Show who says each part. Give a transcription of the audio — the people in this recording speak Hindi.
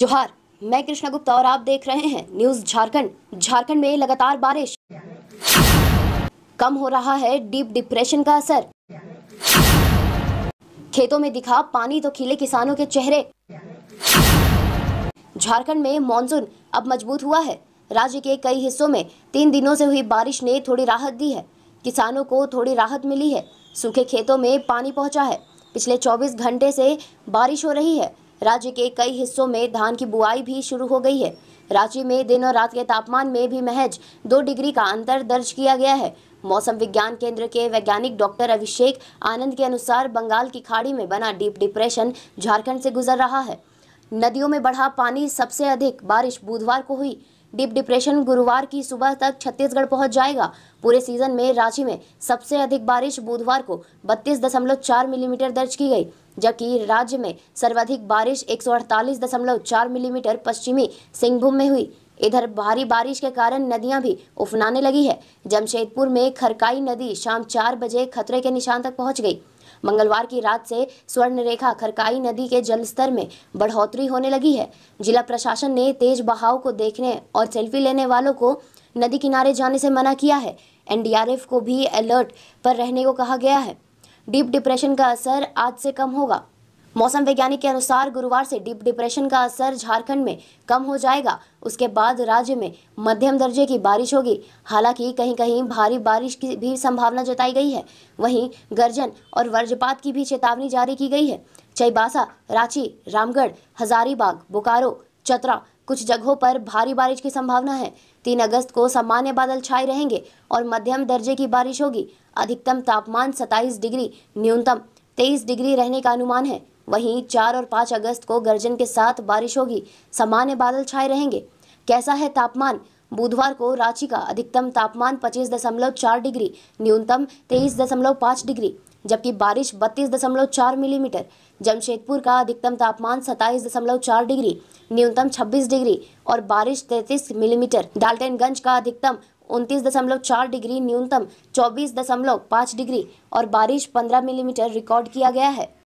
Speaker 1: जोहार मैं कृष्णा गुप्ता और आप देख रहे हैं न्यूज झारखंड झारखंड में लगातार बारिश कम हो रहा है डीप डिप्रेशन का असर खेतों में दिखा पानी तो खिले किसानों के चेहरे झारखंड में मानसून अब मजबूत हुआ है राज्य के कई हिस्सों में तीन दिनों से हुई बारिश ने थोड़ी राहत दी है किसानों को थोड़ी राहत मिली है सूखे खेतों में पानी पहुंचा है पिछले 24 घंटे से बारिश हो रही है राज्य के कई हिस्सों में धान की बुआई भी शुरू हो गई है रांची में दिन और रात के तापमान में भी महज दो डिग्री का अंतर दर्ज किया गया है मौसम विज्ञान केंद्र के वैज्ञानिक डॉक्टर अभिषेक आनंद के अनुसार बंगाल की खाड़ी में बना डीप डिप्रेशन झारखंड से गुजर रहा है नदियों में बढ़ा पानी सबसे अधिक बारिश बुधवार को हुई डीप डिप्रेशन गुरुवार की सुबह तक छत्तीसगढ़ पहुंच जाएगा पूरे सीजन में रांची में सबसे अधिक बारिश बुधवार को 32.4 मिलीमीटर दर्ज की गई जबकि राज्य में सर्वाधिक बारिश एक मिलीमीटर पश्चिमी सिंहभूम में हुई इधर भारी बारिश के कारण नदियां भी उफनाने लगी है जमशेदपुर में खरकाई नदी शाम चार बजे खतरे के निशान तक पहुंच गई मंगलवार की रात से स्वर्ण रेखा खरकाई नदी के जलस्तर में बढ़ोतरी होने लगी है जिला प्रशासन ने तेज बहाव को देखने और सेल्फी लेने वालों को नदी किनारे जाने से मना किया है एनडीआरएफ को भी अलर्ट पर रहने को कहा गया है डीप डिप्रेशन का असर आज से कम होगा मौसम वैज्ञानिक के अनुसार गुरुवार से डीप डिप्रेशन का असर झारखंड में कम हो जाएगा उसके बाद राज्य में मध्यम दर्जे की बारिश होगी हालांकि कहीं कहीं भारी बारिश की भी संभावना जताई गई है वहीं गर्जन और वज्रपात की भी चेतावनी जारी की गई है चईबासा रांची रामगढ़ हजारीबाग बोकारो चतरा कुछ जगहों पर भारी बारिश की संभावना है तीन अगस्त को सामान्य बादल छाए रहेंगे और मध्यम दर्जे की बारिश होगी अधिकतम तापमान सताइस डिग्री न्यूनतम तेईस डिग्री रहने का अनुमान है वहीं चार और पाँच अगस्त को गर्जन के साथ बारिश होगी सामान्य बादल छाए रहेंगे कैसा है तापमान बुधवार को रांची का अधिकतम तापमान 25.4 डिग्री न्यूनतम 23.5 डिग्री जबकि बारिश बत्तीस दशमलव चार मिलीमीटर जमशेदपुर का अधिकतम तापमान सत्ताईस दशमलव चार डिग्री न्यूनतम छब्बीस डिग्री और बारिश तैंतीस मिलीमीटर डाल्टनगंज का अधिकतम उनतीस दशमलव चार डिग्री न्यूनतम चौबीस दशमलव पाँच डिग्री और बारिश पंद्रह मिलीमीटर रिकॉर्ड किया गया है